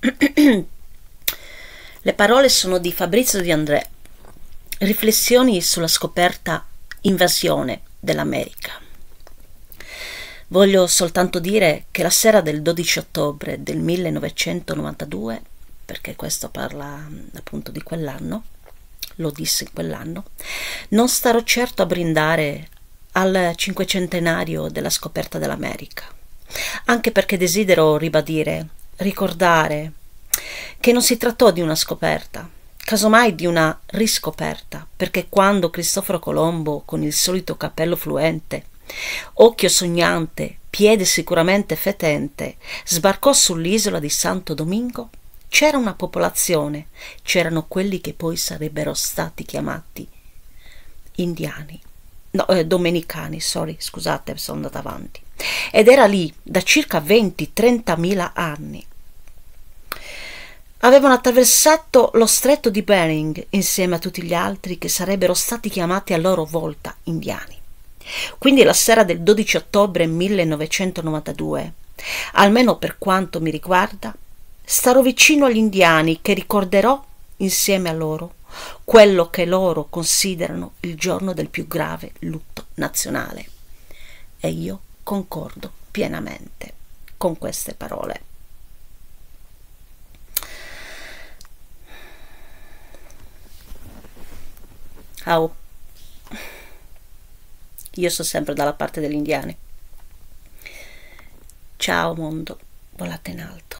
Le parole sono di Fabrizio Di André. Riflessioni sulla scoperta invasione dell'America. Voglio soltanto dire che la sera del 12 ottobre del 1992, perché questo parla mm, appunto di quell'anno, lo disse in quell'anno, non starò certo a brindare al cinquecentenario della scoperta dell'America, anche perché desidero ribadire ricordare che non si trattò di una scoperta, casomai di una riscoperta, perché quando Cristoforo Colombo, con il solito cappello fluente, occhio sognante, piede sicuramente fetente, sbarcò sull'isola di Santo Domingo, c'era una popolazione, c'erano quelli che poi sarebbero stati chiamati indiani. No, eh, domenicani, sorry, scusate, sono andata avanti. Ed era lì da circa 20-30 mila anni. Avevano attraversato lo stretto di Bering insieme a tutti gli altri che sarebbero stati chiamati a loro volta indiani. Quindi la sera del 12 ottobre 1992, almeno per quanto mi riguarda, starò vicino agli indiani che ricorderò insieme a loro quello che loro considerano il giorno del più grave lutto nazionale. E io concordo pienamente con queste parole. Au. Io sono sempre dalla parte degli indiani. Ciao mondo, volate in alto.